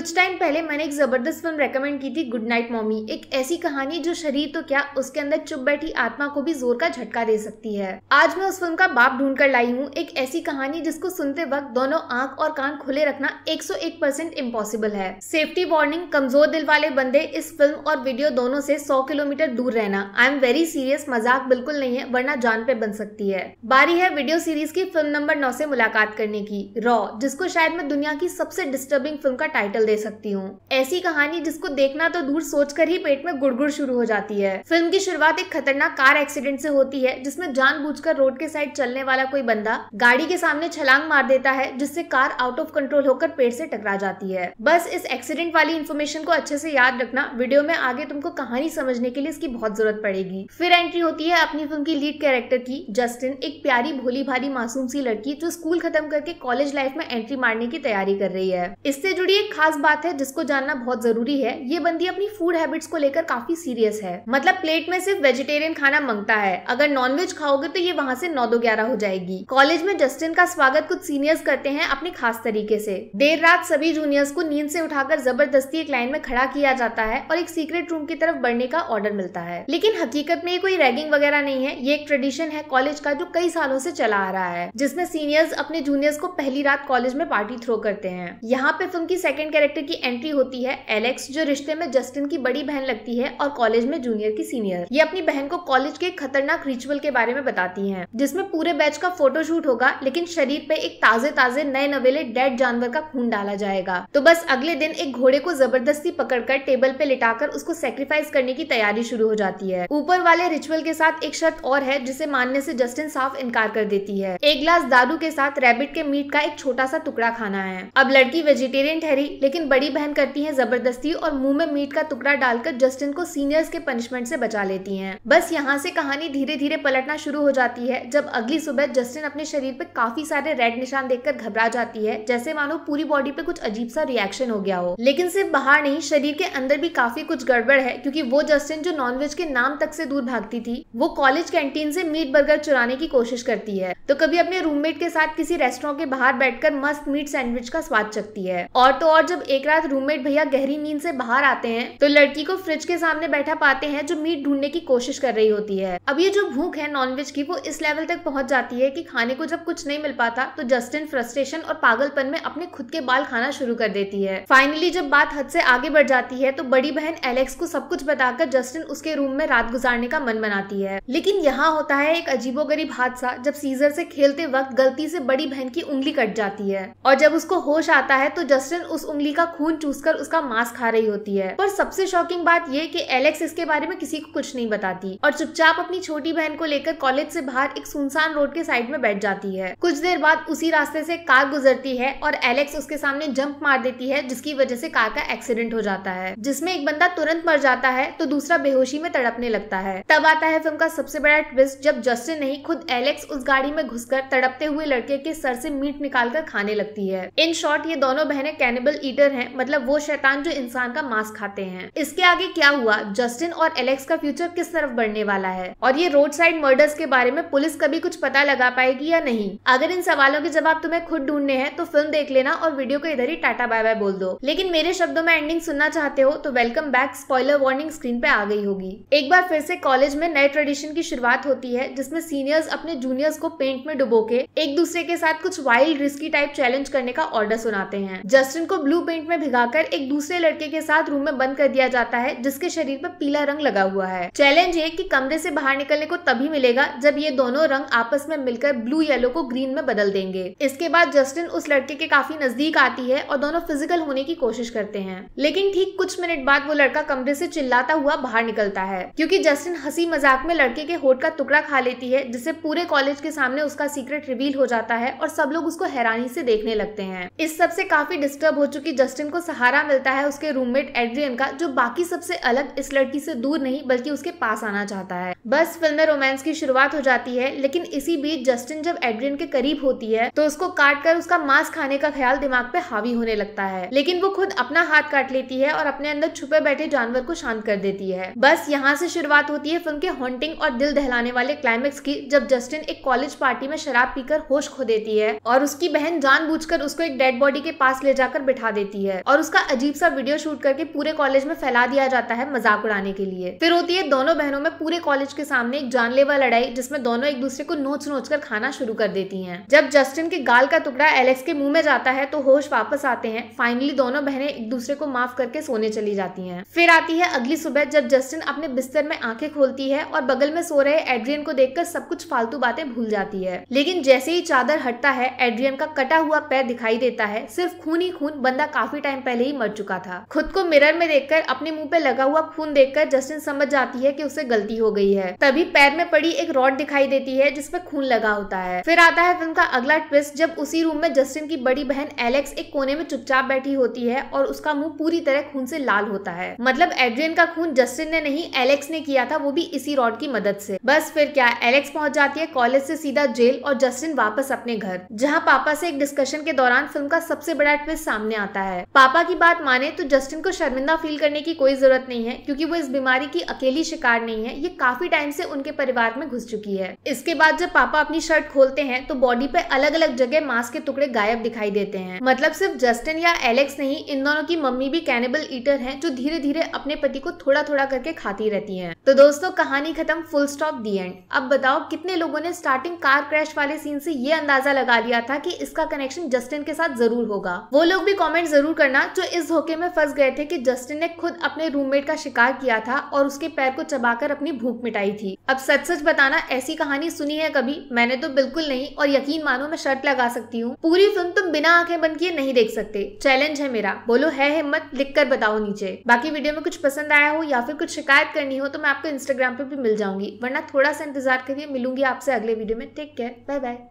कुछ टाइम पहले मैंने एक ज़बरदस्त फिल्म रेकमेंड की थी गुड नाइट मॉमी एक ऐसी कहानी जो शरीर तो क्या उसके अंदर चुप बैठी आत्मा को भी जोर का झटका दे सकती है आज मैं उस फिल्म का बाप ढूंढ कर लाई हूँ एक ऐसी कहानी जिसको सुनते वक्त दोनों आंख और कान खुले रखना 101 परसेंट इम्पॉसिबल है सेफ्टी वार्निंग कमजोर दिल वाले बंदे इस फिल्म और वीडियो दोनों ऐसी सौ किलोमीटर दूर रहना आई एम वेरी सीरियस मजाक बिल्कुल नहीं है वरना जान पे बन सकती है बारी है वीडियो सीरीज की फिल्म नंबर नौ ऐसी मुलाकात करने की रॉ जिसको शायद मैं दुनिया की सबसे डिस्टर्बिंग फिल्म का टाइटल दे सकती हूँ ऐसी कहानी जिसको देखना तो दूर सोचकर ही पेट में गुड़गुड़ शुरू हो जाती है फिल्म की शुरुआत एक खतरनाक कार एक्सीडेंट से होती है जिसमें जानबूझकर रोड के साइड चलने वाला कोई बंदा गाड़ी के सामने छलांग मार देता है जिससे कार आउट ऑफ कंट्रोल होकर पेड़ से टकरा जाती है बस इस एक्सीडेंट वाली इन्फॉर्मेशन को अच्छे से याद रखना वीडियो में आगे तुमको कहानी समझने के लिए इसकी बहुत जरूरत पड़ेगी फिर एंट्री होती है अपनी फिल्म की लीड कैरेक्टर की जस्टिन एक प्यारी भोली भाली मासूम सी लड़की जो स्कूल खत्म करके कॉलेज लाइफ में एंट्री मारने की तैयारी कर रही है इससे जुड़ी एक खास बात है जिसको जानना बहुत जरूरी है ये बंदी अपनी फूड हैबिट्स को लेकर काफी सीरियस है मतलब प्लेट में सिर्फ वेजिटेरियन खाना मांगता है अगर नॉनवेज खाओगे तो ये वहाँ से नौ दो ग्यारह हो जाएगी कॉलेज में जस्टिन का स्वागत कुछ सीनियर्स करते हैं अपने खास तरीके से देर रात सभी जूनियर्स को नींद से उठाकर जबरदस्ती एक लाइन में खड़ा किया जाता है और एक सीक्रेट रूम की तरफ बढ़ने का ऑर्डर मिलता है लेकिन हकीकत में ये कोई रैगिंग वगैरह नहीं है ये एक ट्रेडिशन है कॉलेज का जो कई सालों से चला आ रहा है जिसमें सीनियर्स अपने जूनियर्स को पहली रात कॉलेज में पार्टी थ्रो करते हैं यहाँ पे फिल्म की सेकंड कैरेक्टर कैरेक्टर की एंट्री होती है एलेक्स जो रिश्ते में जस्टिन की बड़ी बहन लगती है और कॉलेज में जूनियर की सीनियर ये अपनी बहन को कॉलेज के खतरनाक रिचुअल के बारे में बताती है जिसमे पूरे बैच का फोटोशूट होगा लेकिन शरीर पे एक ताजे ताजे नए नवेले डेड जानवर का खून डाला जाएगा तो बस अगले दिन एक घोड़े को जबरदस्ती पकड़कर टेबल पे लिटाकर उसको सेक्रीफाइस करने की तैयारी शुरू हो जाती है ऊपर वाले रिचुअल के साथ एक शर्त और है जिसे मानने से जस्टिन साफ इनकार कर देती है एक ग्लास दारू के साथ रैबिट के मीट का एक छोटा सा टुकड़ा खाना है अब लड़की वेजिटेरियन ठहरी लेकिन लेकिन बड़ी बहन करती है जबरदस्ती और मुंह में मीट का टुकड़ा डालकर जस्टिन को सीनियर्स के पनिशमेंट से बचा लेती हैं। बस यहाँ से कहानी धीरे धीरे पलटना शुरू हो जाती है जब अगली सुबह जस्टिन अपने शरीर पर काफी सारे रेड निशान देख घबरा जाती है जैसे मानो पूरी बॉडी पे कुछ अजीब सा रिएक्शन हो गया हो लेकिन सिर्फ बाहर नहीं शरीर के अंदर भी काफी कुछ गड़बड़ है क्यूँकी वो जस्टिन जो नॉनवेज के नाम तक से दूर भागती थी वो कॉलेज कैंटीन से मीट बर्गर चुराने की कोशिश करती है तो कभी अपने रूममेट के साथ किसी रेस्टोरेंट के बाहर बैठकर मस्त मीट सैंडविच का स्वाद चखती है और तो और जब एक रात रूममेट भैया गहरी नींद से बाहर आते हैं तो लड़की को फ्रिज के सामने बैठा पाते हैं जो मीट ढूंढने की कोशिश कर रही होती है अब ये जो भूख है नॉनवेज की वो इस लेवल तक पहुंच जाती है कि खाने को जब कुछ नहीं मिल पाता तो जस्टिन फ्रस्ट्रेशन और पागलपन में अपने खुद के बाल खाना शुरू कर देती है फाइनली जब बात हद से आगे बढ़ जाती है तो बड़ी बहन एलेक्स को सब कुछ बताकर जस्टिन उसके रूम में रात गुजारने का मन बनाती है लेकिन यहाँ होता है एक गरीब हादसा जब सीजर से खेलते वक्त गलती से बड़ी बहन की उंगली कट जाती है और जब उसको होश आता है तो जस्टिन उस उंगली का खून चूसकर उसका मांस खा रही होती है पर सबसे शॉकिंग बात यह कि एलेक्स इसके बारे में किसी को कुछ नहीं बताती और चुपचाप अपनी छोटी बहन को लेकर कॉलेज से बाहर एक सुनसान रोड के साइड में बैठ जाती है कुछ देर बाद उसी रास्ते से कार गुजरती है और एलेक्स उसके सामने जंप मार देती है जिसकी वजह से कार का एक्सीडेंट हो जाता है जिसमें एक बंदा तुरंत मर जाता है तो दूसरा बेहोशी में तड़पने लगता है तब आता है फिल्म का सबसे बड़ा ट्विस्ट जब जस्टिन नहीं खुद एलेक्स उस गाड़ी में घुसकर तड़पते हुए लड़के के सर से मीट निकालकर खाने लगती है इन शॉर्ट ये दोनों बहनें कैनिबल ईटर फ्यूचर है मतलब वो शैतान जो इंसान का मांस खाते हैं इसके आगे क्या हुआ जस्टिन और एलेक्स का फ्यूचर किस तरफ बढ़ने वाला है और ये रोड साइड मर्डर्स के बारे में पुलिस कभी कुछ पता लगा पाएगी या नहीं अगर इन सवालों के जवाब तुम्हें खुद ढूंढने हैं तो फिल्म देख लेना और वीडियो को इधर ही टाटा बाय बाय बोल दो लेकिन मेरे शब्दों में एंडिंग सुनना चाहते हो तो welcome back spoiler warning screen पे आ गई होगी एक बार फिर से कॉलेज में नए ट्रेडिशन की शुरुआत होती है जिसमें सीनियर्स अपने जूनियर्स को पेंट में डुबो के एक दूसरे के साथ कुछ वाइल्ड रिस्की टाइप चैलेंज करने का ऑर्डर सुनाते हैं जस्टिन को ब्लू पेंट में भिगाकर एक दूसरे लड़के के साथ रूम में बंद कर दिया जाता है जिसके शरीर पर पीला रंग लगा हुआ है चैलेंज ये कि कमरे से बाहर निकलने को तभी मिलेगा जब ये दोनों रंग आपस में मिलकर ब्लू येलो को ग्रीन में बदल देंगे इसके बाद जस्टिन उस लड़के के काफी नजदीक आती है और दोनों फिजिकल होने की कोशिश करते हैं लेकिन ठीक कुछ मिनट बाद वो लड़का कमरे से चिल्लाता हुआ बाहर निकलता है क्योंकि जस्टिन हंसी मजाक में लड़के के होठ का टुकड़ा खा लेती है जिससे पूरे कॉलेज के सामने उसका सीक्रेट रिवील हो जाता है और सब लोग उसको हैरानी से देखने लगते हैं इस सब से काफी डिस्टर्ब हो चुकी जस्टिन को सहारा मिलता है उसके रूममेट एड्रियन का जो बाकी सबसे अलग इस लड़की से दूर नहीं बल्कि उसके पास आना चाहता है बस फिल्म में रोमांस की शुरुआत हो जाती है लेकिन इसी बीच जस्टिन जब एड्रियन के करीब होती है तो उसको काट कर उसका मांस खाने का ख्याल दिमाग पे हावी होने लगता है लेकिन वो खुद अपना हाथ काट लेती है और अपने अंदर छुपे बैठे जानवर को शांत कर देती है बस यहाँ से शुरुआत होती है फिल्म के हॉन्टिंग और दिल दहलाने वाले क्लाइमेक्स की जब जस्टिन एक कॉलेज पार्टी में शराब पीकर होश खो देती है और उसकी बहन जानबूझकर उसको एक डेड बॉडी के पास ले जाकर बिठा देती देती है और उसका अजीब सा वीडियो शूट करके पूरे कॉलेज में फैला दिया जाता है मजाक उड़ाने के लिए फिर होती है दोनों बहनों में पूरे कॉलेज के सामने एक जानलेवा लड़ाई जिसमें दोनों एक दूसरे को नोच नोच कर खाना शुरू कर देती है जब जस्टिन के गाल का टुकड़ा एलेक्स के मुंह में जाता है तो होश वापस आते हैं फाइनली दोनों बहनें एक दूसरे को माफ करके सोने चली जाती हैं फिर आती है अगली सुबह जब जस्टिन अपने बिस्तर में आंखें खोलती है और बगल में सो रहे एड्रियन को देखकर सब कुछ फालतू बातें भूल जाती है लेकिन जैसे ही चादर हटता है एड्रियन का कटा हुआ पैर दिखाई देता है सिर्फ खून ही खून बंदा काफी टाइम पहले ही मर चुका था खुद को मिरर में देखकर अपने मुंह पे लगा हुआ खून देखकर जस्टिन समझ जाती है कि उसे गलती हो गई है तभी पैर में पड़ी एक रॉड दिखाई देती है जिसपे खून लगा होता है फिर आता है फिल्म का अगला ट्विस्ट जब उसी रूम में जस्टिन की बड़ी बहन एलेक्स एक कोने में चुपचाप बैठी होती है और उसका मुंह पूरी तरह खून से लाल होता है मतलब एड्रियन का खून जस्टिन ने नहीं एलेक्स ने किया था वो भी इसी रॉड की मदद से बस फिर क्या एलेक्स पहुंच जाती है कॉलेज से सीधा जेल और जस्टिन वापस अपने घर जहाँ पापा से एक डिस्कशन के दौरान फिल्म का सबसे बड़ा ट्विस्ट सामने आता है है पापा की बात माने तो जस्टिन को शर्मिंदा फील करने की कोई जरूरत नहीं है क्योंकि वो इस बीमारी की अकेली शिकार नहीं है ये काफी टाइम से उनके परिवार में घुस चुकी है इसके बाद जब पापा अपनी शर्ट खोलते हैं तो बॉडी पे अलग अलग जगह मांस के टुकड़े गायब दिखाई देते हैं मतलब सिर्फ जस्टिन या एलेक्स नहीं इन दोनों की मम्मी भी कैनिबल ईटर है जो धीरे धीरे अपने पति को थोड़ा थोड़ा करके खाती रहती है तो दोस्तों कहानी खत्म फुल स्टॉप दी एंड अब बताओ कितने लोगों ने स्टार्टिंग कार क्रैश वाले सीन से ये अंदाजा लगा लिया था कि इसका कनेक्शन जस्टिन के साथ जरूर होगा वो लोग भी कॉमेंट ज़रूर करना जो इस धोखे में फंस गए थे कि जस्टिन ने खुद अपने रूममेट का शिकार किया था और उसके पैर को चबाकर अपनी भूख मिटाई थी अब सच सच बताना ऐसी कहानी सुनी है कभी मैंने तो बिल्कुल नहीं और यकीन मानो मैं शर्त लगा सकती हूँ पूरी फिल्म तुम बिना आंखें बंद किए नहीं देख सकते चैलेंज है मेरा बोलो है हिम्मत लिख कर बताओ नीचे बाकी वीडियो में कुछ पसंद आया हो या फिर कुछ शिकायत करनी हो तो मैं आपको इंस्टाग्राम पे भी मिल जाऊंगी वरना थोड़ा सा इंतजार करिए मिलूंगी आपसे अगले वीडियो में टेक केयर बाय बाय